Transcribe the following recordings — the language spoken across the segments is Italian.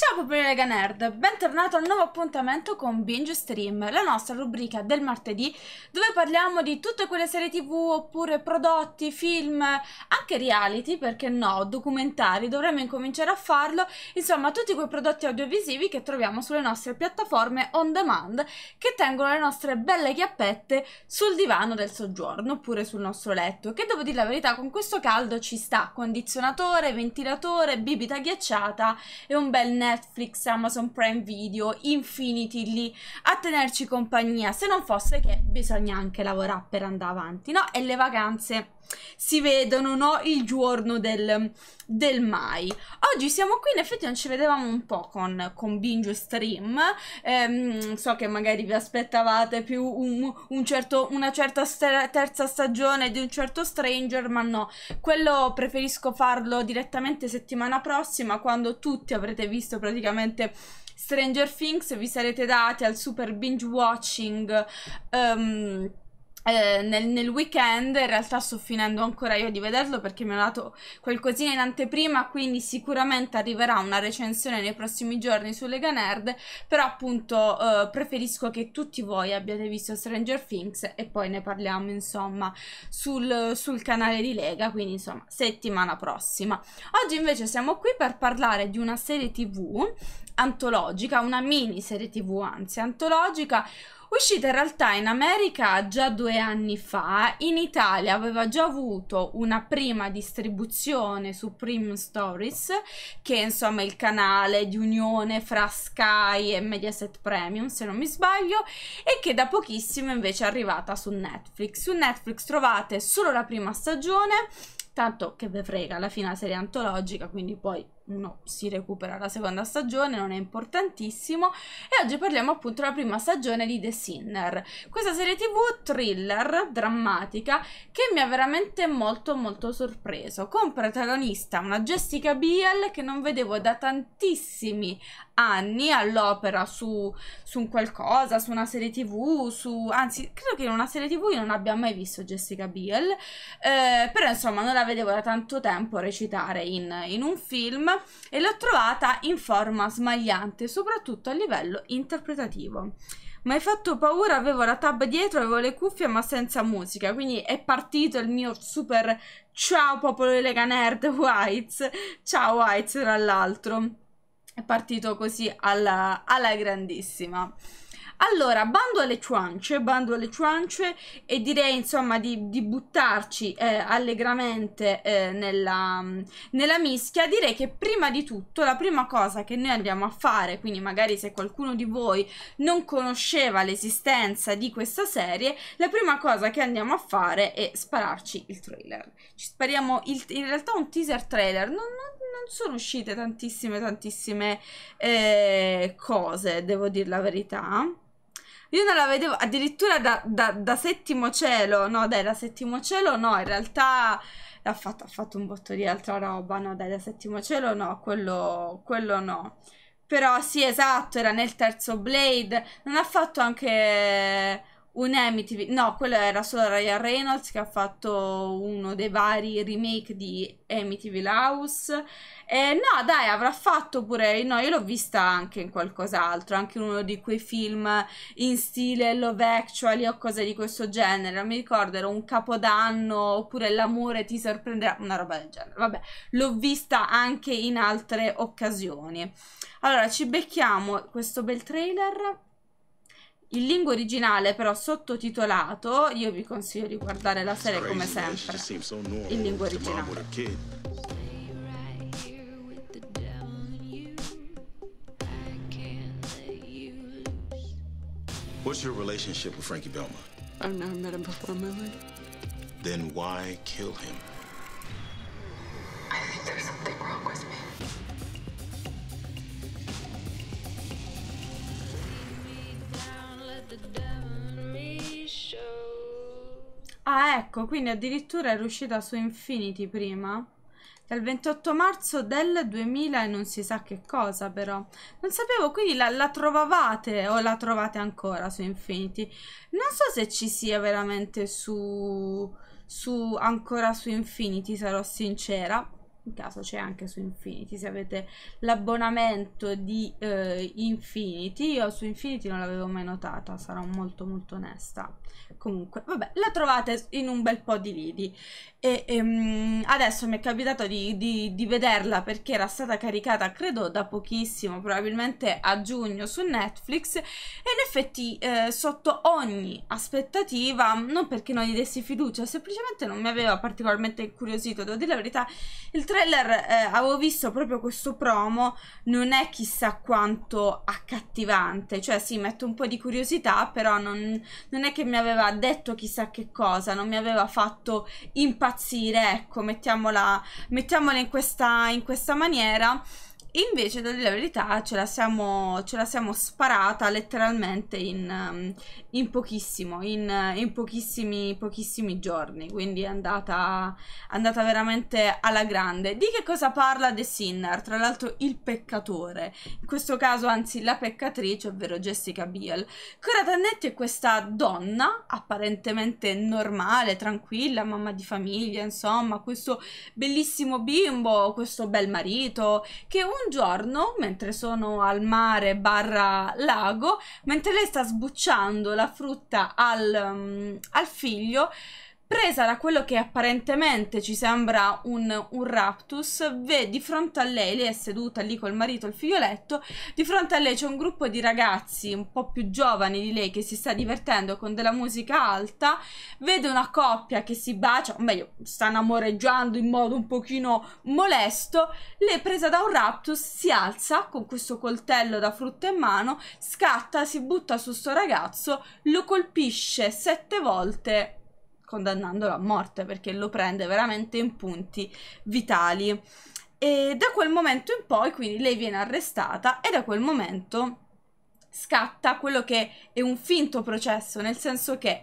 Ciao popolo Lega Nerd, bentornato al nuovo appuntamento con Binge Stream, la nostra rubrica del martedì dove parliamo di tutte quelle serie tv oppure prodotti, film, anche reality, perché no, documentari, dovremmo incominciare a farlo, insomma tutti quei prodotti audiovisivi che troviamo sulle nostre piattaforme on demand che tengono le nostre belle chiappette sul divano del soggiorno oppure sul nostro letto, che devo dire la verità con questo caldo ci sta condizionatore, ventilatore, bibita ghiacciata e un bel nerd Netflix, Amazon Prime Video, Infinity lì a tenerci compagnia, se non fosse che bisogna anche lavorare per andare avanti, no? E le vacanze si vedono no, il giorno del, del mai. Oggi siamo qui, in effetti non ci vedevamo un po' con, con Binge Stream, ehm, so che magari vi aspettavate più un, un certo, una certa terza stagione di un certo Stranger, ma no, quello preferisco farlo direttamente settimana prossima quando tutti avrete visto praticamente... Stranger Things, vi sarete dati al super binge watching. Um, eh, nel, nel, weekend in realtà sto finendo ancora io di vederlo perché mi ha dato qualcosina in anteprima quindi sicuramente arriverà una recensione nei prossimi giorni su Lega Nerd però appunto eh, preferisco che tutti voi abbiate visto Stranger Things e poi ne parliamo insomma sul, sul canale di Lega quindi insomma settimana prossima oggi invece siamo qui per parlare di una serie tv antologica una mini serie tv anzi antologica uscita in realtà in America già due anni fa, in Italia aveva già avuto una prima distribuzione su Premium Stories, che è insomma il canale di unione fra Sky e Mediaset Premium, se non mi sbaglio, e che da pochissimo invece è arrivata su Netflix. Su Netflix trovate solo la prima stagione, tanto che ve frega, alla fine la serie antologica, quindi poi uno si recupera la seconda stagione, non è importantissimo. E oggi parliamo appunto della prima stagione di The Sinner, questa serie tv thriller drammatica che mi ha veramente molto molto sorpreso, con protagonista una Jessica Biel che non vedevo da tantissimi anni all'opera su, su un qualcosa, su una serie tv, su... anzi credo che in una serie tv io non abbia mai visto Jessica Biel, eh, però insomma non la vedevo da tanto tempo recitare in, in un film e l'ho trovata in forma smagliante, soprattutto a livello interpretativo. Mi hai fatto paura, avevo la tab dietro, avevo le cuffie ma senza musica, quindi è partito il mio super ciao popolo di Lega Nerd Whites, ciao Whites tra l'altro, è partito così alla, alla grandissima. Allora, bando alle ciance, bando alle ciance e direi insomma di, di buttarci eh, allegramente eh, nella, nella mischia. Direi che prima di tutto la prima cosa che noi andiamo a fare, quindi magari se qualcuno di voi non conosceva l'esistenza di questa serie, la prima cosa che andiamo a fare è spararci il trailer. Ci spariamo il, in realtà un teaser trailer, non, non, non sono uscite tantissime tantissime eh, cose, devo dire la verità. Io non la vedevo addirittura da, da, da, settimo cielo. No, dai, da settimo cielo no. In realtà ha fatto, ha fatto un botto di altra roba. No, dai, da settimo cielo no. Quello, quello no. Però sì, esatto, era nel terzo Blade. Non ha fatto anche un Amityville, no, quello era solo Ryan Reynolds che ha fatto uno dei vari remake di Amityville House. Eh, no, dai, avrà fatto pure, no, io l'ho vista anche in qualcos'altro, anche in uno di quei film in stile Love Actually o cose di questo genere, non mi ricordo, era un capodanno oppure L'amore ti sorprenderà, una roba del genere. Vabbè, l'ho vista anche in altre occasioni. Allora, ci becchiamo questo bel trailer in lingua originale, però sottotitolato, io vi consiglio di guardare la serie come sempre. In lingua originale. What's your relationship with Frankie Belmont? I've never met him before my life. Then why kill him? I think there's something Ah, ecco, quindi addirittura è uscita su Infinity prima. Dal 28 marzo del 2000 e non si sa che cosa però. Non sapevo, quindi la, la trovavate o la trovate ancora su Infinity. Non so se ci sia veramente su... su ancora su Infinity, sarò sincera in caso c'è anche su Infinity, se avete l'abbonamento di eh, Infinity, io su Infinity non l'avevo mai notata, sarò molto molto onesta. Comunque, vabbè, la trovate in un bel po' di lidi. E, ehm, adesso mi è capitato di, di, di vederla perché era stata caricata, credo, da pochissimo, probabilmente a giugno su Netflix, e in effetti eh, sotto ogni aspettativa, non perché non gli dessi fiducia, semplicemente non mi aveva particolarmente incuriosito, devo dire la verità, il trailer trailer eh, avevo visto proprio questo promo, non è chissà quanto accattivante, cioè sì, metto un po' di curiosità, però non, non è che mi aveva detto chissà che cosa, non mi aveva fatto impazzire, ecco, mettiamola, mettiamola in, questa, in questa maniera. Invece, da dire la verità, ce la siamo, ce la siamo sparata letteralmente in, um, in pochissimo, in, in pochissimi, pochissimi, giorni. Quindi è andata, andata, veramente alla grande. Di che cosa parla The Sinner? Tra l'altro, il peccatore. In questo caso, anzi, la peccatrice, ovvero Jessica Biel. Cora Tannetti è questa donna apparentemente normale, tranquilla, mamma di famiglia, insomma, questo bellissimo bimbo, questo bel marito, che un giorno, mentre sono al mare barra lago, mentre lei sta sbucciando la frutta al, um, al figlio, Presa da quello che apparentemente ci sembra un, un raptus, ve, di fronte a lei, lei è seduta lì col marito e il figlioletto, di fronte a lei c'è un gruppo di ragazzi un po' più giovani di lei che si sta divertendo con della musica alta, vede una coppia che si bacia, o meglio, stanno amoreggiando in modo un pochino molesto, lei presa da un raptus si alza con questo coltello da frutta in mano, scatta, si butta su sto ragazzo, lo colpisce sette volte condannandolo a morte perché lo prende veramente in punti vitali. E da quel momento in poi, quindi lei viene arrestata e da quel momento scatta quello che è un finto processo, nel senso che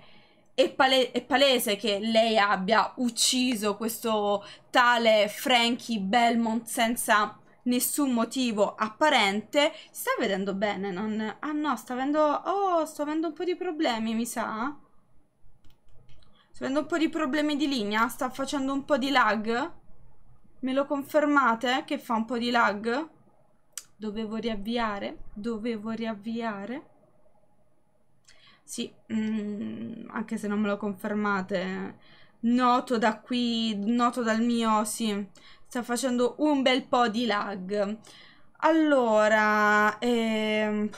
è, pale è palese che lei abbia ucciso questo tale Frankie Belmont senza nessun motivo apparente. Sta vedendo bene, non... Ah no, sta avendo... Oh, sto avendo un po' di problemi, mi sa. Sto avendo un po' di problemi di linea, sta facendo un po' di lag. Me lo confermate che fa un po' di lag? Dovevo riavviare, dovevo riavviare. Sì, mm, anche se non me lo confermate, noto da qui, noto dal mio, sì, sta facendo un bel po' di lag. Allora, ehm...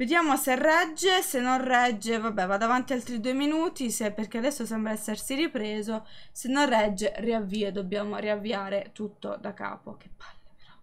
Vediamo se regge, se non regge, vabbè, vado avanti altri due minuti, se, perché adesso sembra essersi ripreso. Se non regge, riavvia, dobbiamo riavviare tutto da capo. Che palle però,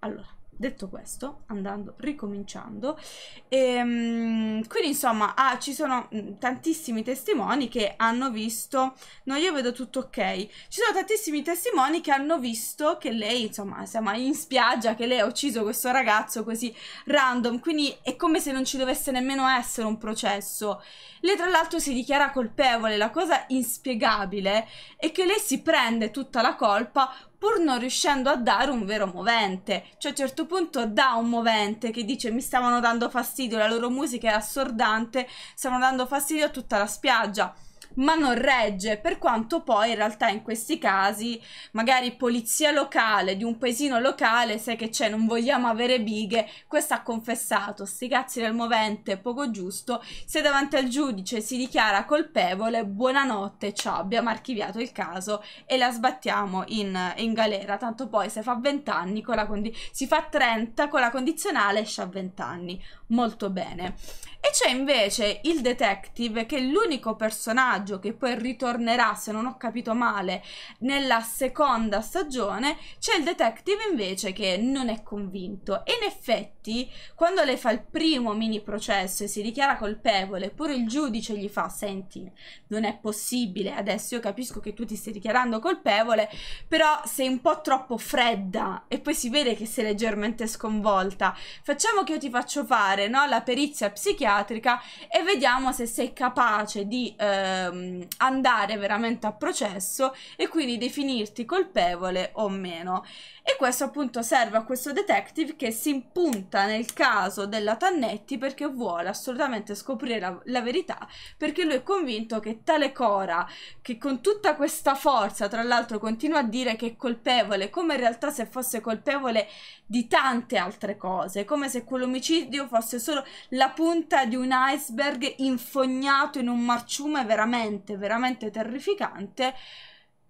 Allora. Detto questo, andando, ricominciando, ehm, quindi insomma ah, ci sono mm, tantissimi testimoni che hanno visto, no io vedo tutto ok, ci sono tantissimi testimoni che hanno visto che lei insomma siamo in spiaggia, che lei ha ucciso questo ragazzo così random, quindi è come se non ci dovesse nemmeno essere un processo. Lei tra l'altro si dichiara colpevole, la cosa inspiegabile è che lei si prende tutta la colpa pur non riuscendo a dare un vero movente. Cioè a un certo punto dà un movente che dice mi stavano dando fastidio, la loro musica è assordante, stavano dando fastidio a tutta la spiaggia ma non regge, per quanto poi in realtà in questi casi magari polizia locale di un paesino locale, sai che c'è, non vogliamo avere bighe, questo ha confessato, sti cazzi del movente, poco giusto, se davanti al giudice si dichiara colpevole, buonanotte, ciao, abbiamo archiviato il caso e la sbattiamo in, in galera, tanto poi se fa 20 anni, con la condi- si fa 30 con la condizionale esce a 20 anni, molto bene. E c'è invece il detective che è l'unico personaggio personaggio che poi ritornerà, se non ho capito male, nella seconda stagione, c'è il detective invece che non è convinto. E in effetti, quando lei fa il primo mini processo e si dichiara colpevole, pure il giudice gli fa: Senti, non è possibile, adesso io capisco che tu ti stai dichiarando colpevole, però sei un po' troppo fredda e poi si vede che sei leggermente sconvolta. Facciamo che io ti faccio fare no, la perizia psichiatrica e vediamo se sei capace di eh, ehm, andare veramente a processo e quindi definirti colpevole o meno. E questo appunto serve a questo detective che si impunta nel caso della Tannetti perché vuole assolutamente scoprire la, la verità, perché lui è convinto che tale Cora, che con tutta questa forza, tra l'altro continua a dire che è colpevole, come in realtà se fosse colpevole di tante altre cose, come se quell'omicidio fosse solo la punta di un iceberg infognato in un marciume veramente veramente, veramente terrificante,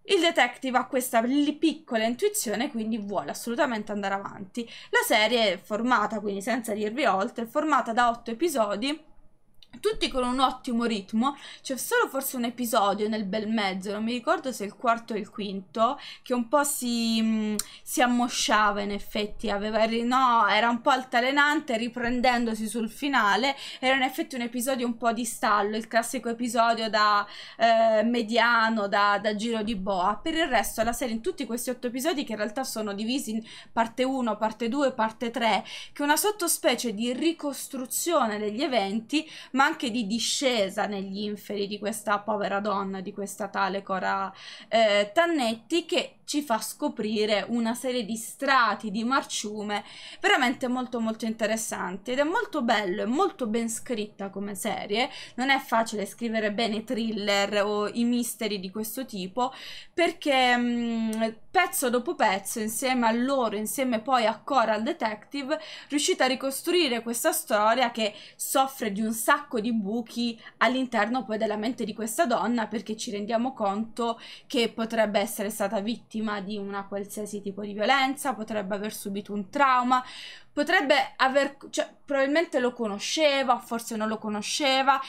il detective ha questa piccola intuizione, quindi vuole assolutamente andare avanti. La serie è formata, quindi senza dirvi oltre, è formata da otto episodi tutti con un ottimo ritmo, c'è solo forse un episodio nel bel mezzo, non mi ricordo se il quarto o il quinto, che un po' si, mm, si ammosciava in effetti, aveva, no, era un po' altalenante, riprendendosi sul finale, era in effetti un episodio un po' di stallo, il classico episodio da eh, mediano, da, da, giro di boa, per il resto la serie in tutti questi otto episodi che in realtà sono divisi in parte 1, parte 2, parte 3, che è una sottospecie di ricostruzione degli eventi, ma ma anche di discesa negli inferi di questa povera donna, di questa tale Cora eh, Tannetti, che ci fa scoprire una serie di strati di marciume veramente molto molto interessanti ed è molto bello, e molto ben scritta come serie, non è facile scrivere bene i thriller o i misteri di questo tipo perché mh, mm, pezzo dopo pezzo insieme a loro, insieme poi a Cora Coral Detective riuscite a ricostruire questa storia che soffre di un sacco sacco di buchi all'interno poi della mente di questa donna perché ci rendiamo conto che potrebbe essere stata vittima di una qualsiasi tipo di violenza, potrebbe aver subito un trauma, potrebbe aver, cioè, probabilmente lo conosceva, forse non lo conosceva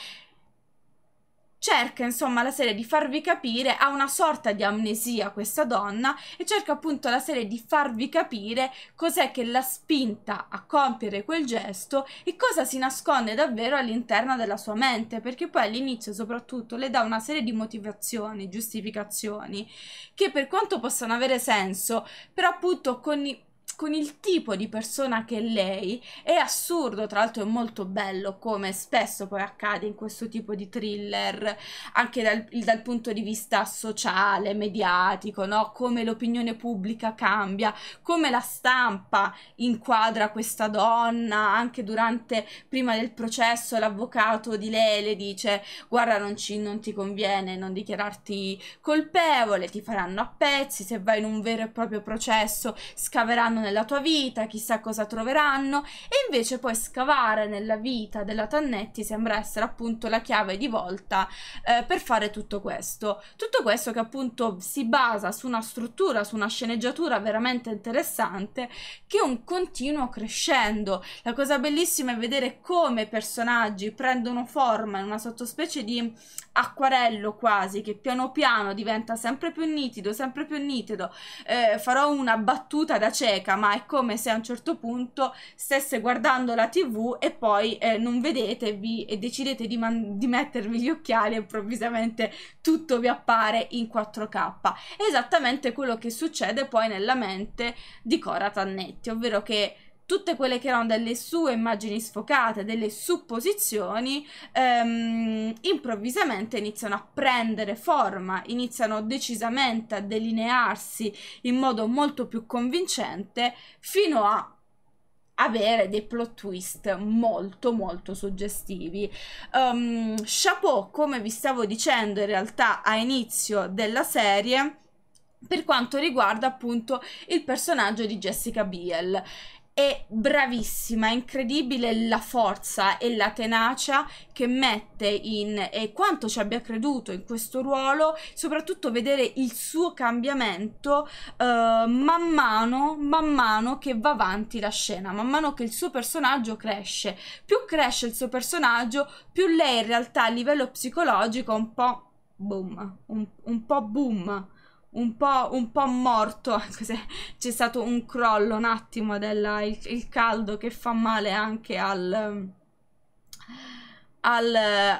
cerca insomma la serie di farvi capire, ha una sorta di amnesia questa donna e cerca appunto la serie di farvi capire cos'è che l'ha spinta a compiere quel gesto e cosa si nasconde davvero all'interno della sua mente, perché poi all'inizio soprattutto le dà una serie di motivazioni, giustificazioni che per quanto possano avere senso, però appunto con i con il tipo di persona che è lei è assurdo, tra l'altro è molto bello come spesso poi accade in questo tipo di thriller, anche dal, dal punto di vista sociale, mediatico, no? come l'opinione pubblica cambia, come la stampa inquadra questa donna, anche durante, prima del processo, l'avvocato di lei le dice guarda non, ci, non ti conviene non dichiararti colpevole, ti faranno a pezzi, se vai in un vero e proprio processo scaveranno nel nella tua vita, chissà cosa troveranno, e invece poi scavare nella vita della Tannetti sembra essere appunto la chiave di volta eh, per fare tutto questo. Tutto questo che appunto si basa su una struttura, su una sceneggiatura veramente interessante che è un continuo crescendo. La cosa bellissima è vedere come i personaggi prendono forma in una sottospecie di acquarello quasi che piano piano diventa sempre più nitido, sempre più nitido. Eh, farò una battuta da cieca cieca, ma è come se a un certo punto stesse guardando la TV e poi eh, non vedetevi e decidete di, man- di mettervi gli occhiali e improvvisamente tutto vi appare in 4K. esattamente quello che succede poi nella mente di Cora Tannetti, ovvero che tutte quelle che erano delle sue immagini sfocate, delle supposizioni, ehm, improvvisamente iniziano a prendere forma, iniziano decisamente a delinearsi in modo molto più convincente fino a avere dei plot twist molto molto suggestivi. Um, Chapeau, come vi stavo dicendo in realtà a inizio della serie, per quanto riguarda appunto il personaggio di Jessica Biel è bravissima, è incredibile la forza e la tenacia che mette in e quanto ci abbia creduto in questo ruolo, soprattutto vedere il suo cambiamento uh, man mano, man mano che va avanti la scena, man mano che il suo personaggio cresce. Più cresce il suo personaggio, più lei in realtà a livello psicologico è un po' boom, un, un po' boom un po', un po morto, c'è stato un crollo un attimo del caldo che fa male anche al al,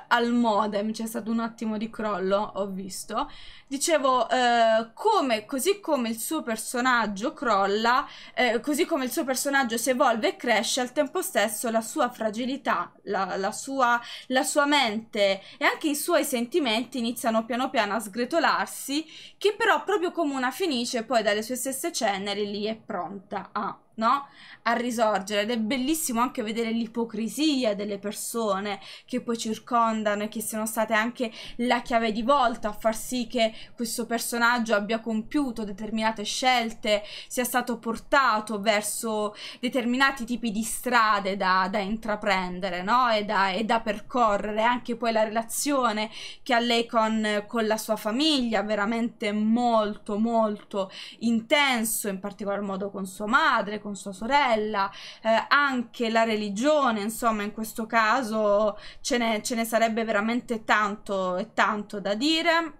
al, modem, c'è stato un attimo di crollo, ho visto. Dicevo, eh, come, così come il suo personaggio crolla, eh, così come il suo personaggio si evolve e cresce, al tempo stesso la sua fragilità, la, la, sua, la sua mente e anche i suoi sentimenti iniziano piano piano a sgretolarsi, che però proprio come una fenice poi dalle sue stesse ceneri lì è pronta a no? A risorgere ed è bellissimo anche vedere l'ipocrisia delle persone che poi circondano e che siano state anche la chiave di volta a far sì che questo personaggio abbia compiuto determinate scelte, sia stato portato verso determinati tipi di strade da, da intraprendere, no? E da, e da, percorrere, anche poi la relazione che ha lei con, con la sua famiglia, veramente molto molto intenso, in particolar modo con sua madre, con sua sorella, eh, anche la religione, insomma in questo caso ce ne, ce ne sarebbe veramente tanto e tanto da dire.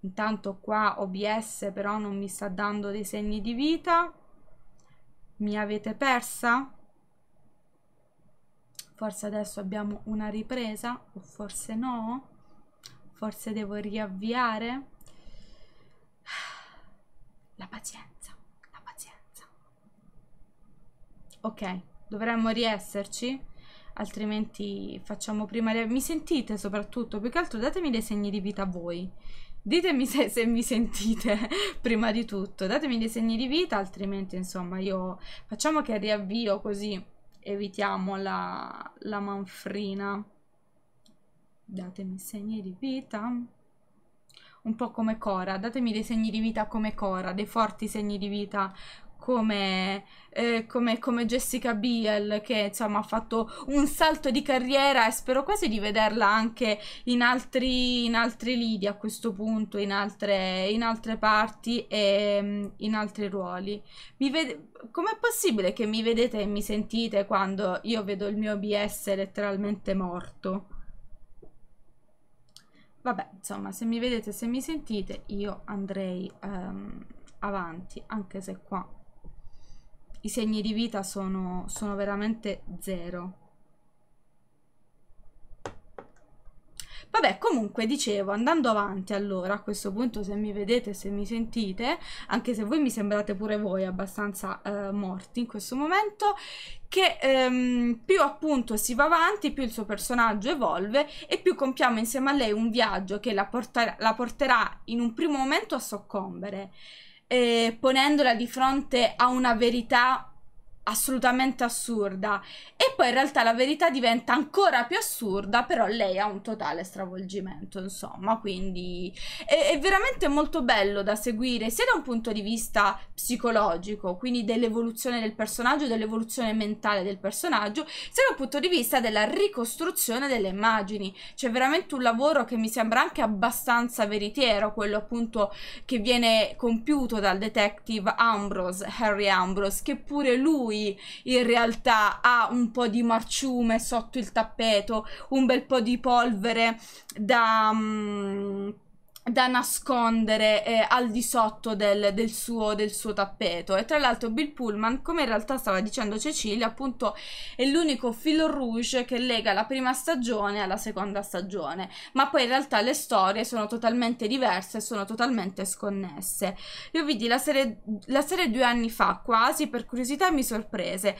Intanto qua OBS però non mi sta dando dei segni di vita. Mi avete persa? Forse adesso abbiamo una ripresa o forse no? Forse devo riavviare? La pazienza. Ok, dovremmo riesserci, altrimenti facciamo prima... Mi sentite soprattutto, più che altro datemi dei segni di vita voi. Ditemi se, se mi sentite prima di tutto, datemi dei segni di vita, altrimenti insomma io facciamo che riavvio così evitiamo la, la manfrina. Datemi segni di vita un po' come Cora, datemi dei segni di vita come Cora, dei forti segni di vita come, eh, come, come, Jessica Biel che insomma ha fatto un salto di carriera e spero quasi di vederla anche in altri, in altri lidi a questo punto, in altre, in altre parti e mm, in altri ruoli. Mi ved- Com'è possibile che mi vedete e mi sentite quando io vedo il mio BS letteralmente morto? Vabbè, insomma, se mi vedete e se mi sentite io andrei um, avanti, anche se qua i segni di vita sono, sono veramente zero. Vabbè, comunque dicevo, andando avanti allora, a questo punto se mi vedete, se mi sentite, anche se voi mi sembrate pure voi abbastanza eh, morti in questo momento, che ehm, più appunto si va avanti, più il suo personaggio evolve e più compiamo insieme a lei un viaggio che la, porta la porterà in un primo momento a soccombere eh, ponendola di fronte a una verità assolutamente assurda e poi in realtà la verità diventa ancora più assurda però lei ha un totale stravolgimento insomma quindi è, è, veramente molto bello da seguire sia da un punto di vista psicologico quindi dell'evoluzione del personaggio dell'evoluzione mentale del personaggio sia da un punto di vista della ricostruzione delle immagini c'è veramente un lavoro che mi sembra anche abbastanza veritiero quello appunto che viene compiuto dal detective Ambrose Harry Ambrose che pure lui cui in realtà ha un po' di marciume sotto il tappeto, un bel po' di polvere da... Um, da nascondere eh, al di sotto del, del, suo, del, suo, tappeto e tra l'altro Bill Pullman come in realtà stava dicendo Cecilia appunto è l'unico fil rouge che lega la prima stagione alla seconda stagione ma poi in realtà le storie sono totalmente diverse sono totalmente sconnesse io vidi la serie, la serie due anni fa quasi per curiosità mi sorprese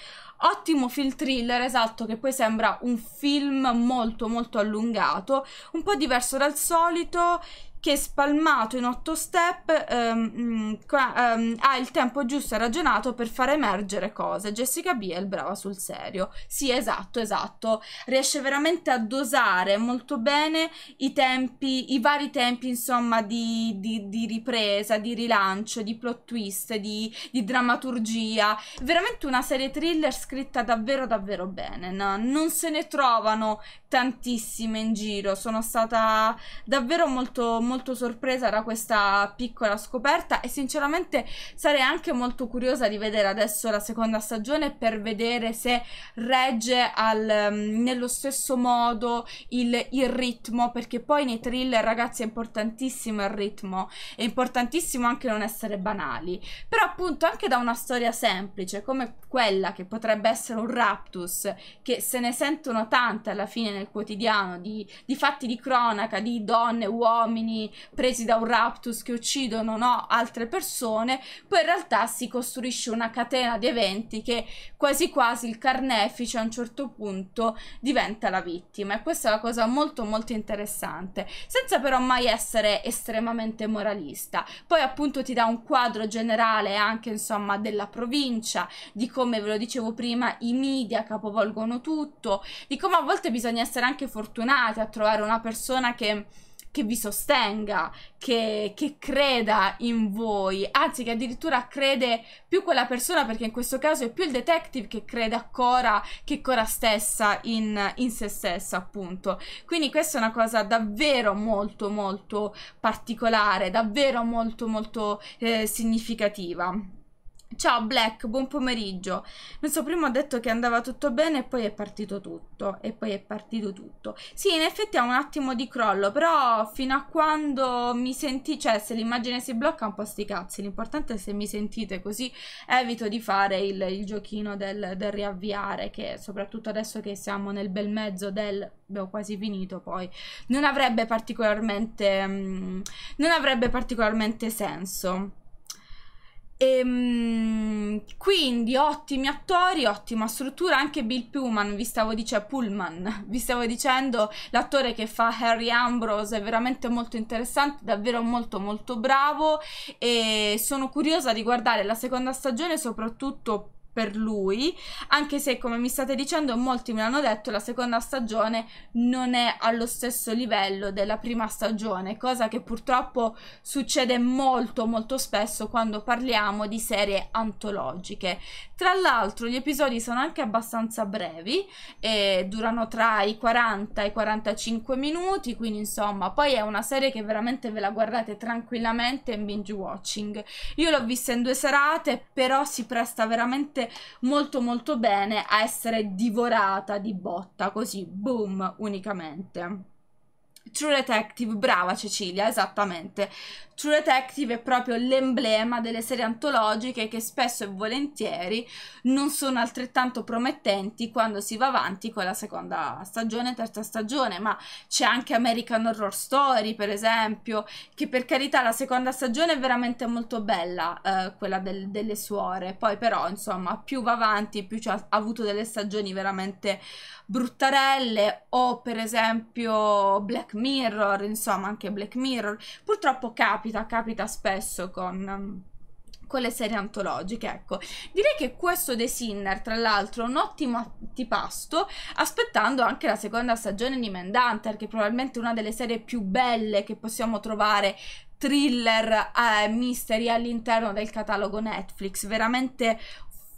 ottimo film thriller, esatto, che poi sembra un film molto molto allungato, un po' diverso dal solito, che spalmato in otto step um, um, ha il tempo giusto e ragionato per far emergere cose. Jessica Biel, brava sul serio. Sì, esatto, esatto. Riesce veramente a dosare molto bene i tempi, i vari tempi, insomma, di, di, di ripresa, di rilancio, di plot twist, di, di, drammaturgia. Veramente una serie thriller scritta davvero, davvero bene. No? Non se ne trovano tantissime in giro. Sono stata davvero molto, molto molto sorpresa da questa piccola scoperta e sinceramente sarei anche molto curiosa di vedere adesso la seconda stagione per vedere se regge al, mm, nello stesso modo il, il ritmo perché poi nei thriller ragazzi è importantissimo il ritmo è importantissimo anche non essere banali però appunto anche da una storia semplice come quella che potrebbe essere un raptus che se ne sentono tante alla fine nel quotidiano di, di fatti di cronaca di donne uomini presi da un raptus che uccidono no, altre persone, poi in realtà si costruisce una catena di eventi che quasi quasi il carnefice a un certo punto diventa la vittima e questa è una cosa molto molto interessante, senza però mai essere estremamente moralista. Poi appunto ti dà un quadro generale anche insomma della provincia, di come ve lo dicevo prima i media capovolgono tutto, di come a volte bisogna essere anche fortunati a trovare una persona che che vi sostenga, che, che, creda in voi, anzi che addirittura crede più quella persona perché in questo caso è più il detective che crede a Cora che Cora stessa in, in se stessa appunto. Quindi questa è una cosa davvero molto molto particolare, davvero molto molto eh, significativa. Ciao Black, buon pomeriggio. Non so, prima ho detto che andava tutto bene e poi è partito tutto. E poi è partito tutto. Sì, in effetti ha un attimo di crollo, però fino a quando mi senti, cioè se l'immagine si blocca un po' sti cazzi, l'importante è se mi sentite così evito di fare il, il giochino del, del, riavviare, che soprattutto adesso che siamo nel bel mezzo del... Beh, ho quasi finito poi. Non avrebbe particolarmente... Mh, mm, non avrebbe particolarmente senso. E, ehm, quindi ottimi attori, ottima struttura, anche Bill Pullman, vi stavo dicendo, Pullman, vi stavo dicendo, l'attore che fa Harry Ambrose è veramente molto interessante, davvero molto molto bravo e sono curiosa di guardare la seconda stagione soprattutto per lui, anche se come mi state dicendo molti me l'hanno detto, la seconda stagione non è allo stesso livello della prima stagione, cosa che purtroppo succede molto molto spesso quando parliamo di serie antologiche. Tra l'altro gli episodi sono anche abbastanza brevi, durano tra i 40 e i 45 minuti, quindi insomma, poi è una serie che veramente ve la guardate tranquillamente in binge watching. Io l'ho vista in due serate, però si presta veramente molto molto bene a essere divorata di botta, così boom unicamente. True Detective, brava Cecilia, esattamente. True Detective è proprio l'emblema delle serie antologiche che spesso e volentieri non sono altrettanto promettenti quando si va avanti con la seconda stagione, terza stagione, ma c'è anche American Horror Story, per esempio, che per carità la seconda stagione è veramente molto bella, eh, quella del, delle suore, poi però insomma più va avanti più ha avuto delle stagioni veramente bruttarelle o per esempio Black Mirror, insomma anche Black Mirror, purtroppo capita, capita spesso con mm, con le serie antologiche, ecco. Direi che questo The Sinner, tra l'altro, è un ottimo antipasto, aspettando anche la seconda stagione di Mendhunter, che è probabilmente una delle serie più belle che possiamo trovare thriller eh, mystery all'interno del catalogo Netflix, veramente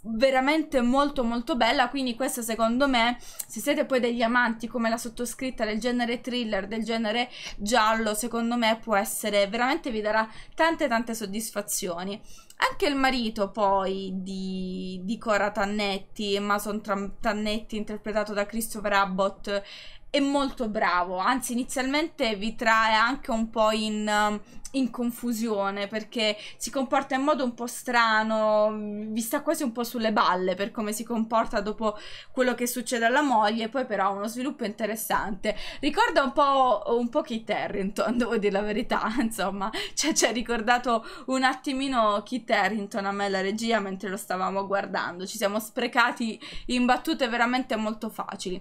veramente molto molto bella quindi questa secondo me se siete poi degli amanti come la sottoscritta del genere thriller del genere giallo secondo me può essere veramente vi darà tante tante soddisfazioni anche il marito poi di, di Cora Tannetti Mason Tannetti interpretato da Christopher Abbott è molto bravo, anzi inizialmente vi trae anche un po' in, um, in, confusione perché si comporta in modo un po' strano, mm, vi sta quasi un po' sulle balle per come si comporta dopo quello che succede alla moglie, poi però ha uno sviluppo interessante. Ricorda un po', un po Kit Harrington, devo dire la verità, insomma, cioè ci ha ricordato un attimino Kit Harrington a me la regia mentre lo stavamo guardando, ci siamo sprecati in battute veramente molto facili.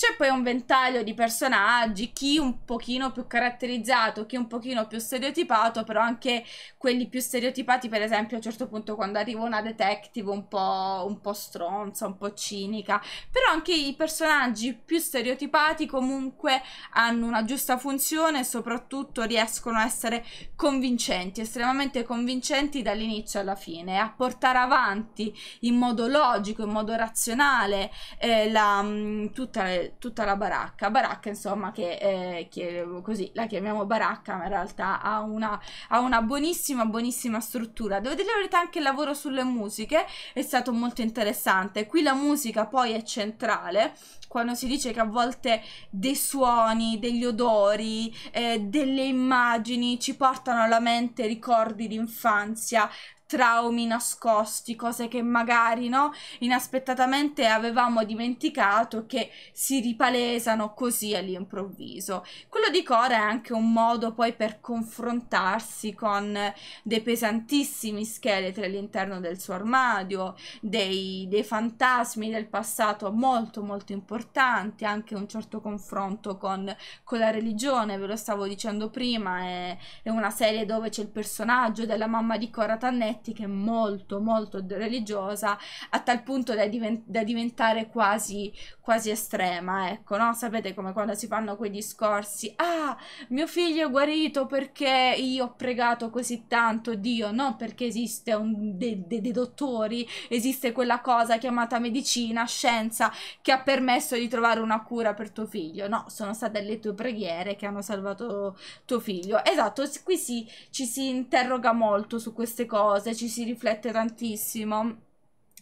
C'è poi un ventaglio di personaggi, chi un pochino più caratterizzato, chi un pochino più stereotipato, però anche quelli più stereotipati, per esempio a un certo punto quando arriva una detective un po', un po stronza, un po' cinica, però anche i personaggi più stereotipati comunque hanno una giusta funzione e soprattutto riescono a essere convincenti, estremamente convincenti dall'inizio alla fine, a portare avanti in modo logico, in modo razionale eh, la, mm, tutta tutta la baracca. Baracca, insomma, che, eh, che, così la chiamiamo baracca, ma in realtà ha una, ha una buonissima, buonissima struttura. Devo dire la verità, anche il lavoro sulle musiche è stato molto interessante. Qui la musica poi è centrale, quando si dice che a volte dei suoni, degli odori, eh, delle immagini ci portano alla mente ricordi di infanzia, traumi nascosti, cose che magari no, inaspettatamente avevamo dimenticato che si ripalesano così all'improvviso. Quello di Cora è anche un modo poi per confrontarsi con dei pesantissimi scheletri all'interno del suo armadio, dei, dei fantasmi del passato molto molto importanti, anche un certo confronto con, con la religione, ve lo stavo dicendo prima, è, è una serie dove c'è il personaggio della mamma di Cora Tannetti che è molto molto religiosa a tal punto da, divent- da diventare quasi, quasi estrema ecco no? sapete come quando si fanno quei discorsi ah mio figlio è guarito perché io ho pregato così tanto Dio non perché esiste un dei de- de dottori esiste quella cosa chiamata medicina scienza che ha permesso di trovare una cura per tuo figlio no sono state le tue preghiere che hanno salvato tuo figlio esatto qui si, ci si interroga molto su queste cose cose, ci si riflette tantissimo.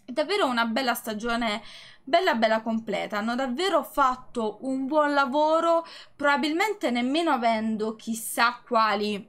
È davvero una bella stagione bella bella completa hanno davvero fatto un buon lavoro probabilmente nemmeno avendo chissà quali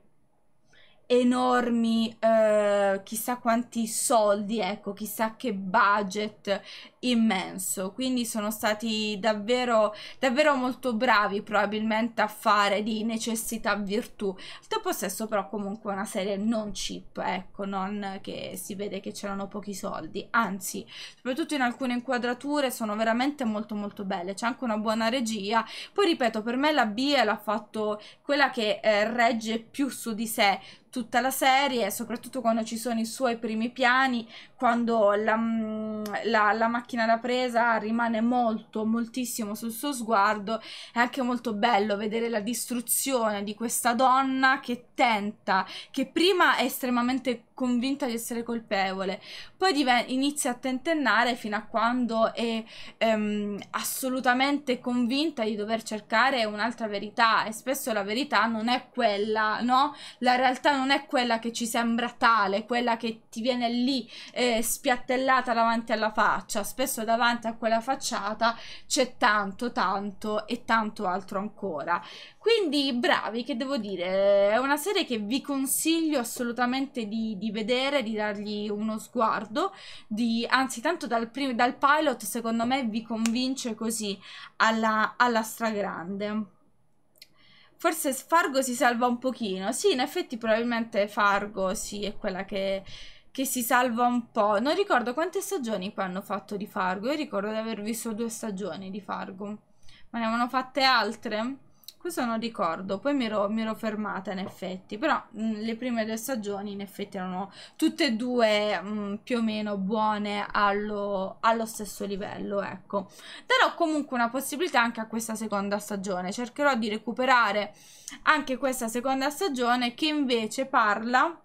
enormi eh, chissà quanti soldi ecco chissà che budget immenso, quindi sono stati davvero, davvero molto bravi probabilmente a fare di necessità virtù. Al tempo stesso però comunque una serie non cheap, ecco, non che si vede che c'erano pochi soldi, anzi, soprattutto in alcune inquadrature sono veramente molto molto belle, c'è anche una buona regia, poi ripeto, per me la B l'ha fatto quella che eh, regge più su di sé tutta la serie, soprattutto quando ci sono i suoi primi piani, quando la, mm, la, la, macchina da presa rimane molto, moltissimo sul suo sguardo, è anche molto bello vedere la distruzione di questa donna che tenta, che prima è estremamente convinta di essere colpevole, poi inizia a tentennare fino a quando è ehm, assolutamente convinta di dover cercare un'altra verità e spesso la verità non è quella, no? La realtà non è quella che ci sembra tale, quella che ti viene lì eh, spiattellata davanti alla faccia, spesso davanti a quella facciata c'è tanto, tanto e tanto altro ancora. Quindi bravi, che devo dire, è una serie che vi consiglio assolutamente di, di di vedere, di dargli uno sguardo, di, anzi tanto dal, prim- dal pilot secondo me vi convince così alla, alla stragrande. Forse Fargo si salva un pochino. Sì, in effetti probabilmente Fargo sì, è quella che, che si salva un po'. Non ricordo quante stagioni poi hanno fatto di Fargo. Io ricordo di aver visto due stagioni di Fargo. Ma ne avevano fatte altre? Questo non ricordo, poi mi ero, mi ero fermata in effetti, però mh, mm, le prime due stagioni in effetti erano tutte e due mh, mm, più o meno buone allo, allo, stesso livello, ecco. Darò comunque una possibilità anche a questa seconda stagione, cercherò di recuperare anche questa seconda stagione che invece parla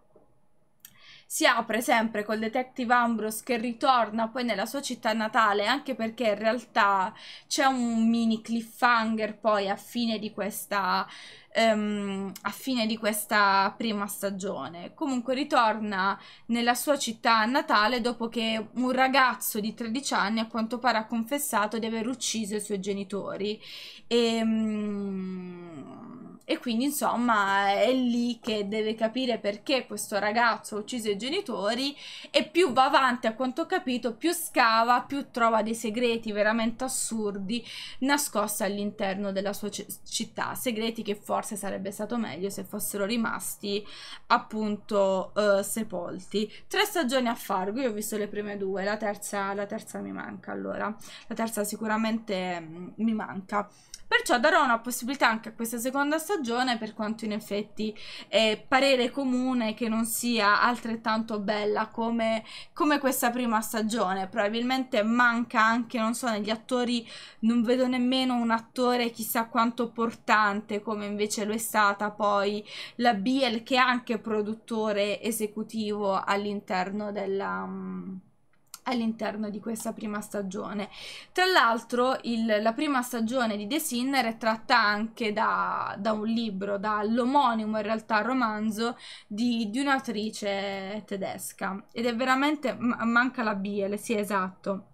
si apre sempre col detective Ambrose che ritorna poi nella sua città natale, anche perché in realtà c'è un mini cliffhanger poi a fine di questa, um, a fine di questa prima stagione. Comunque ritorna nella sua città natale dopo che un ragazzo di 13 anni a quanto pare ha confessato di aver ucciso i suoi genitori. E, um, e quindi insomma è lì che deve capire perché questo ragazzo ha ucciso i genitori e più va avanti a quanto ho capito più scava più trova dei segreti veramente assurdi nascosti all'interno della sua città segreti che forse sarebbe stato meglio se fossero rimasti appunto eh, sepolti tre stagioni a Fargo io ho visto le prime due la terza, la terza mi manca allora la terza sicuramente mh, mm, mi manca Perciò darò una possibilità anche a questa seconda stagione, per quanto in effetti eh, parere comune che non sia altrettanto bella come, come questa prima stagione. Probabilmente manca anche, non so, negli attori non vedo nemmeno un attore chissà quanto portante come invece lo è stata poi la Biel che è anche produttore esecutivo all'interno della... Mm, all'interno di questa prima stagione. Tra l'altro la prima stagione di The Sinner è tratta anche da, da un libro, dall'omonimo in realtà romanzo di, di un'autrice tedesca ed è veramente manca la biele, sì esatto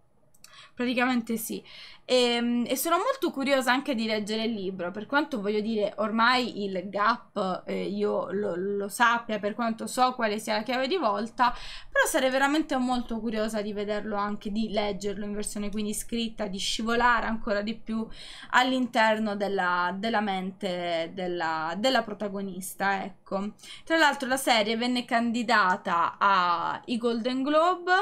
praticamente sì. E, ehm, e, sono molto curiosa anche di leggere il libro, per quanto voglio dire, ormai il gap eh, io lo, lo, sappia, per quanto so quale sia la chiave di volta, però sarei veramente molto curiosa di vederlo anche, di leggerlo in versione quindi scritta, di scivolare ancora di più all'interno della, della, mente della, della protagonista, ecco. Tra l'altro la serie venne candidata ai Golden Globe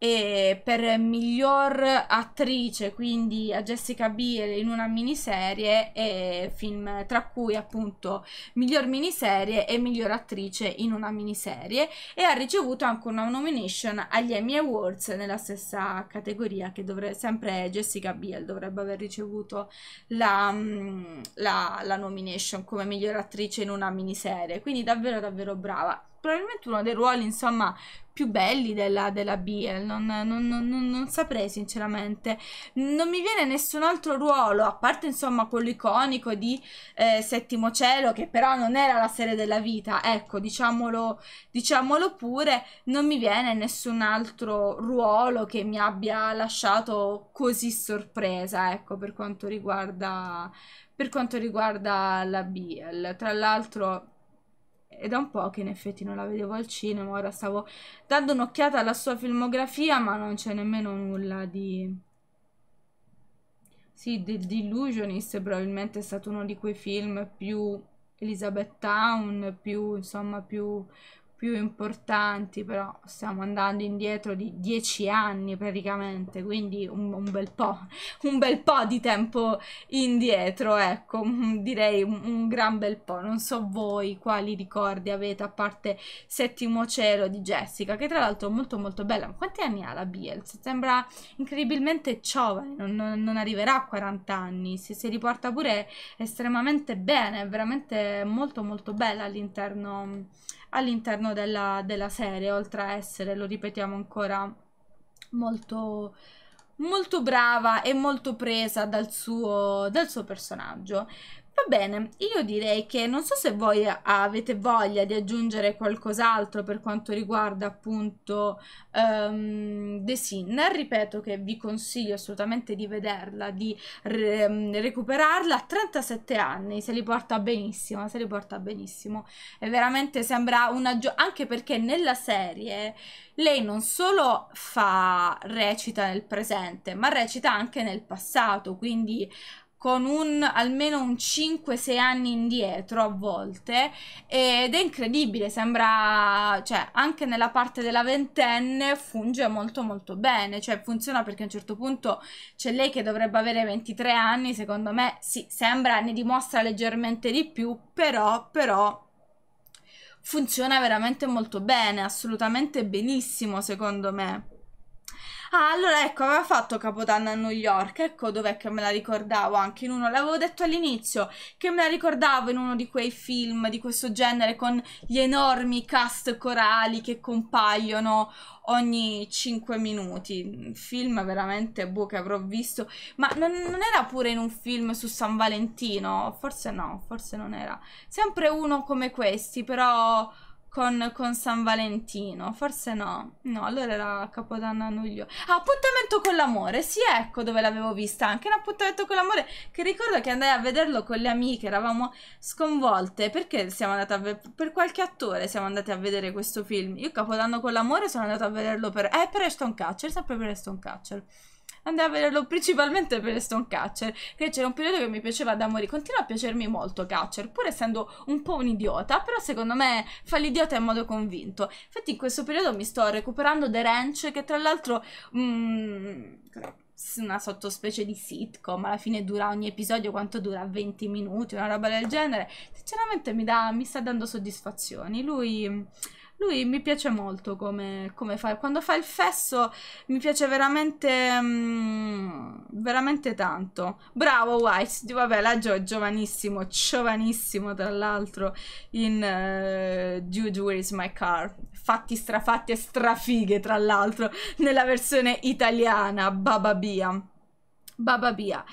e eh, per miglior attrice, quindi a eh, Jessica Biel in una miniserie e film tra cui appunto miglior miniserie e miglior attrice in una miniserie e ha ricevuto anche una nomination agli Emmy Awards nella stessa categoria che dovrebbe sempre Jessica Biel dovrebbe aver ricevuto la, mm, la, la nomination come miglior attrice in una miniserie, quindi davvero davvero brava probabilmente uno dei ruoli, insomma, più belli della, della BL, non, non, non, non, saprei sinceramente. Non mi viene nessun altro ruolo, a parte insomma quello iconico di eh, Settimo Cielo, che però non era la serie della vita, ecco, diciamolo, diciamolo pure, non mi viene nessun altro ruolo che mi abbia lasciato così sorpresa, ecco, per quanto riguarda, per quanto riguarda la BL. Tra l'altro è da un po' che in effetti non la vedevo al cinema, ora stavo dando un'occhiata alla sua filmografia, ma non c'è nemmeno nulla di... Sì, The Delusionist probabilmente è stato uno di quei film più Elizabeth Town, più, insomma, più più importanti, però stiamo andando indietro di dieci anni praticamente, quindi un, un, bel po', un bel po' di tempo indietro, ecco, mm, direi un, un, gran bel po'. Non so voi quali ricordi avete, a parte Settimo Cielo di Jessica, che tra l'altro è molto molto bella. Ma quanti anni ha la Biels? Sembra incredibilmente giovane, non, non, non arriverà a 40 anni, si, si riporta pure estremamente bene, è veramente molto molto bella all'interno all'interno della, della serie, oltre a essere, lo ripetiamo ancora, molto molto brava e molto presa dal suo, dal suo personaggio. Va bene, io direi che non so se voi avete voglia di aggiungere qualcos'altro per quanto riguarda appunto um, The Sinner, ripeto che vi consiglio assolutamente di vederla, di re ehm, recuperarla a 37 anni, se li porta benissimo, se li porta benissimo. è veramente sembra una gioia, anche perché nella serie lei non solo fa recita nel presente, ma recita anche nel passato, quindi con un, almeno un 5-6 anni indietro a volte ed è incredibile, sembra, cioè anche nella parte della ventenne funge molto molto bene, cioè funziona perché a un certo punto c'è lei che dovrebbe avere 23 anni, secondo me sì, sembra, ne dimostra leggermente di più, però, però funziona veramente molto bene, assolutamente benissimo secondo me. Ah, allora ecco, aveva fatto Capodanno a New York, ecco dov'è che me la ricordavo anche in uno, l'avevo detto all'inizio, che me la ricordavo in uno di quei film di questo genere con gli enormi cast corali che compaiono ogni 5 minuti, film veramente boh che avrò visto, ma non, non era pure in un film su San Valentino, forse no, forse non era, sempre uno come questi, però con, con, San Valentino. Forse no. No, allora era Capodanno a luglio. Ah, appuntamento con l'amore. Sì, ecco dove l'avevo vista. Anche un appuntamento con l'amore. Che ricordo che andai a vederlo con le amiche. Eravamo sconvolte. Perché siamo andate a vedere? Per qualche attore siamo andate a vedere questo film. Io Capodanno con l'amore sono andata a vederlo per... Eh, per Ashton Catcher. Sempre per Ashton Catcher andai a vederlo principalmente per Stonecatcher, che c'era un periodo che mi piaceva da morire, continua a piacermi molto Catcher, pur essendo un po' un idiota, però secondo me fa l'idiota in modo convinto. Infatti in questo periodo mi sto recuperando The Ranch, che tra l'altro... Mm, una sottospecie di sitcom, alla fine dura ogni episodio quanto dura 20 minuti, una roba del genere. Sinceramente mi, dà, mi sta dando soddisfazioni. Lui lui mi piace molto come, come fa. Quando fa il fesso mi piace veramente, mm, veramente tanto. Bravo White, vabbè, la Joe è giovanissimo, giovanissimo tra l'altro in uh, eh, Dude Where Is My Car. Fatti strafatti e strafighe tra l'altro nella versione italiana, Bababia. Bababia.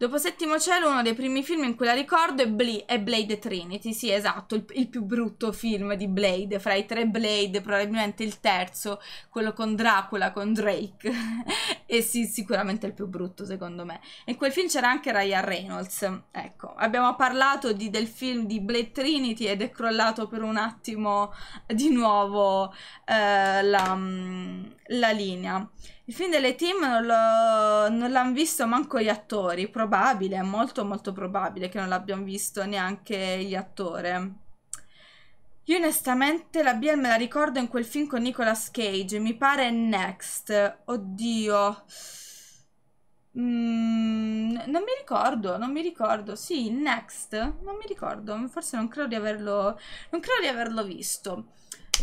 Dopo Settimo Cielo, uno dei primi film in cui la ricordo è, Blee, è Blade Trinity, sì esatto, il, il, più brutto film di Blade, fra i tre Blade probabilmente il terzo, quello con Dracula, con Drake, e sì sicuramente il più brutto secondo me. In quel film c'era anche Ryan Reynolds, ecco, abbiamo parlato di, del film di Blade Trinity ed è crollato per un attimo di nuovo eh, la, la linea. Il film delle team non, l'hanno visto manco gli attori, probabile, è molto molto probabile che non l'abbiano visto neanche gli attori. Io onestamente la Biel me la ricordo in quel film con Nicolas Cage, mi pare Next, oddio. Mm, non mi ricordo, non mi ricordo. Sì, Next, non mi ricordo, forse non credo di averlo, non credo di averlo visto.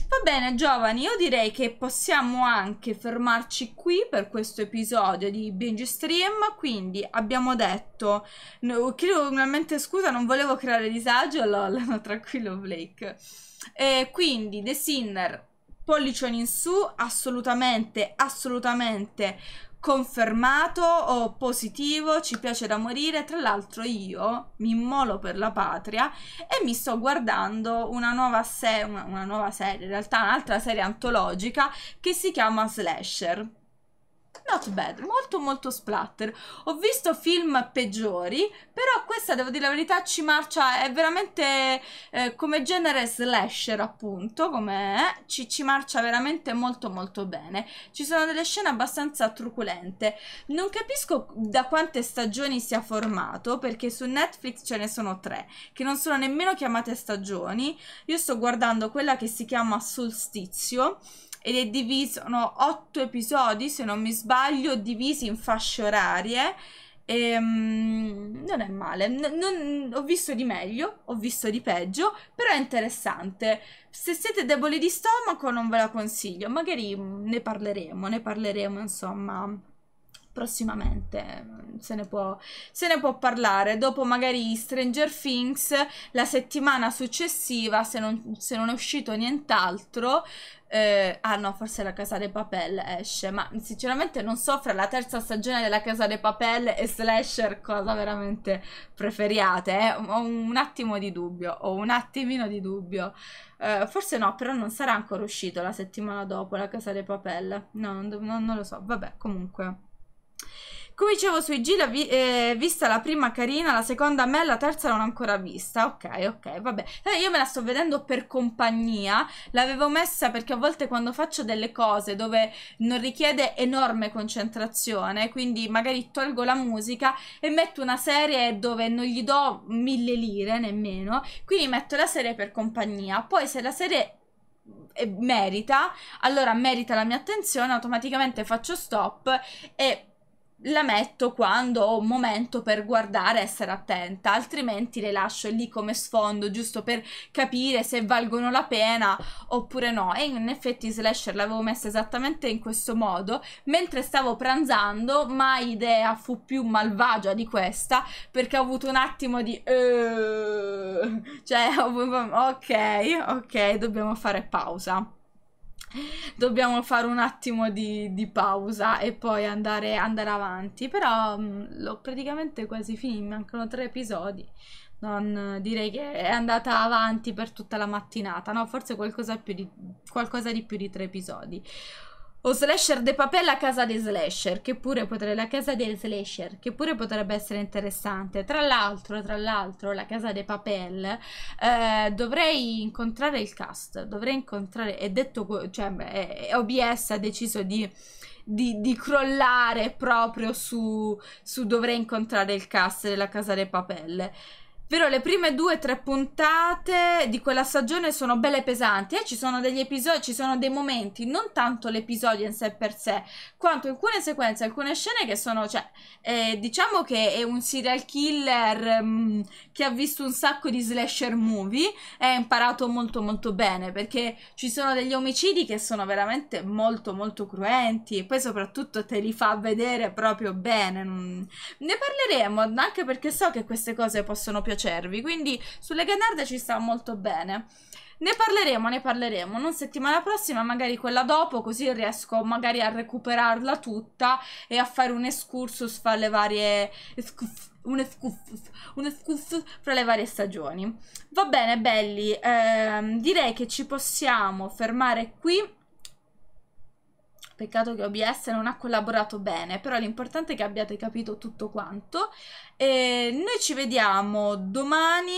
Va bene giovani, io direi che possiamo anche fermarci qui per questo episodio di Binge Stream, quindi abbiamo detto, no, credo veramente scusa non volevo creare disagio, lol, no, tranquillo Blake. Eh, quindi The Sinner, pollicione in su, assolutamente, assolutamente confermato o positivo, ci piace da morire. Tra l'altro io mi immolo per la patria e mi sto guardando una nuova, se- una, una nuova serie, in realtà un'altra serie antologica che si chiama Slasher. Not bad, molto molto splatter. Ho visto film peggiori, però questa, devo dire la verità, ci marcia, è veramente eh, come genere slasher appunto, come ci, ci marcia veramente molto molto bene. Ci sono delle scene abbastanza truculente. Non capisco da quante stagioni sia formato, perché su Netflix ce ne sono tre, che non sono nemmeno chiamate stagioni. Io sto guardando quella che si chiama Solstizio, ed è diviso, sono otto episodi se non mi sbaglio, divisi in fasce orarie. E, um, non è male, non, non, ho visto di meglio, ho visto di peggio, però è interessante. Se siete deboli di stomaco non ve la consiglio, magari mm, ne parleremo, ne parleremo insomma prossimamente se ne, può, se ne può parlare dopo magari Stranger Things la settimana successiva se non, se non è uscito nient'altro eh, ah no, forse la Casa de Papel esce, ma sinceramente non so fra la terza stagione della Casa de Papel e Slasher cosa veramente preferiate. Eh? Ho un attimo di dubbio, ho un attimino di dubbio. Eh, forse no, però non sarà ancora uscito la settimana dopo la Casa de Papel. No, non, non lo so, vabbè, comunque. Come dicevo sui Gila, vi, eh, vista la prima carina, la seconda a me, la terza non ho ancora vista. Ok, ok, vabbè. Eh, io me la sto vedendo per compagnia. L'avevo messa perché a volte quando faccio delle cose dove non richiede enorme concentrazione, quindi magari tolgo la musica e metto una serie dove non gli do mille lire nemmeno. Quindi metto la serie per compagnia. Poi se la serie eh, merita, allora merita la mia attenzione, automaticamente faccio stop e la metto quando ho un momento per guardare, essere attenta, altrimenti le lascio lì come sfondo giusto per capire se valgono la pena oppure no. E in effetti Slasher l'avevo messa esattamente in questo modo, mentre stavo pranzando, mai idea fu più malvagia di questa, perché ho avuto un attimo di uh, cioè ok, ok, dobbiamo fare pausa. dobbiamo fare un attimo di, di pausa e poi andare, andare avanti. Però mh, mm, l'ho praticamente quasi finito, mancano tre episodi. Non direi che è andata avanti per tutta la mattinata, no? Forse qualcosa, più di, qualcosa di più di tre episodi. O Slasher de Papè la casa dei slasher, che pure potrebbe, la casa dei slasher, che pure potrebbe essere interessante. Tra l'altro, tra l'altro, la casa dei papel, eh, dovrei incontrare il cast, dovrei incontrare, è detto, cioè, è, OBS ha deciso di, di, di crollare proprio su, su dovrei incontrare il cast della casa dei papel. Però le prime due o tre puntate di quella stagione sono belle pesanti e eh? ci sono degli episodi, ci sono dei momenti, non tanto l'episodio in sé per sé, quanto alcune sequenze, alcune scene che sono, cioè, eh, diciamo che è un serial killer mh, mm, che ha visto un sacco di slasher movie e ha imparato molto molto bene perché ci sono degli omicidi che sono veramente molto molto cruenti e poi soprattutto te li fa vedere proprio bene. Mm. Ne parleremo anche perché so che queste cose possono piacere cervi, quindi sulle canarde ci sta molto bene. Ne parleremo, ne parleremo, non settimana prossima, magari quella dopo, così riesco magari a recuperarla tutta e a fare un excursus fra le varie... Un excursus, un excursus fra le varie stagioni. Va bene, belli, ehm, direi che ci possiamo fermare qui. Peccato che OBS non ha collaborato bene, però l'importante è che abbiate capito tutto quanto. E noi ci vediamo domani.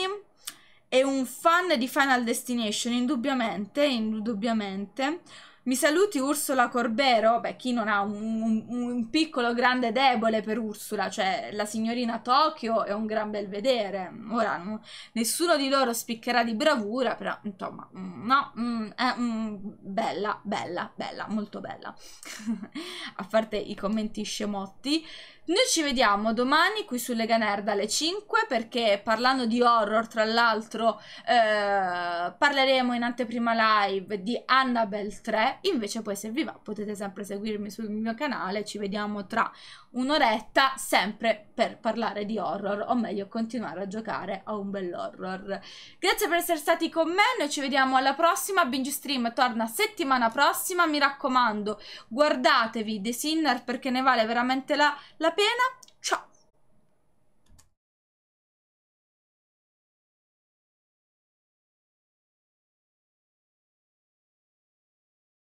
È un fan di Final Destination, indubbiamente, indubbiamente. Mi saluti Ursula Corbero? Beh, chi non ha un, un, un piccolo grande debole per Ursula, cioè la signorina Tokyo è un gran bel vedere. Ora, non, nessuno di loro spiccherà di bravura, però insomma, mm, no, mm, è mm, bella, bella, bella, molto bella. A parte i commenti scemotti. Noi ci vediamo domani qui su Lega Nerd alle 5 perché parlando di horror, tra l'altro, eh, parleremo in anteprima live di Annabelle 3. Invece poi se vi va potete sempre seguirmi sul mio canale, ci vediamo tra un'oretta sempre per parlare di horror o meglio continuare a giocare a un bell'horror. Grazie per essere stati con me, noi ci vediamo alla prossima, Binge Stream torna settimana prossima, mi raccomando guardatevi The Sinner perché ne vale veramente la, pena pena, ciao!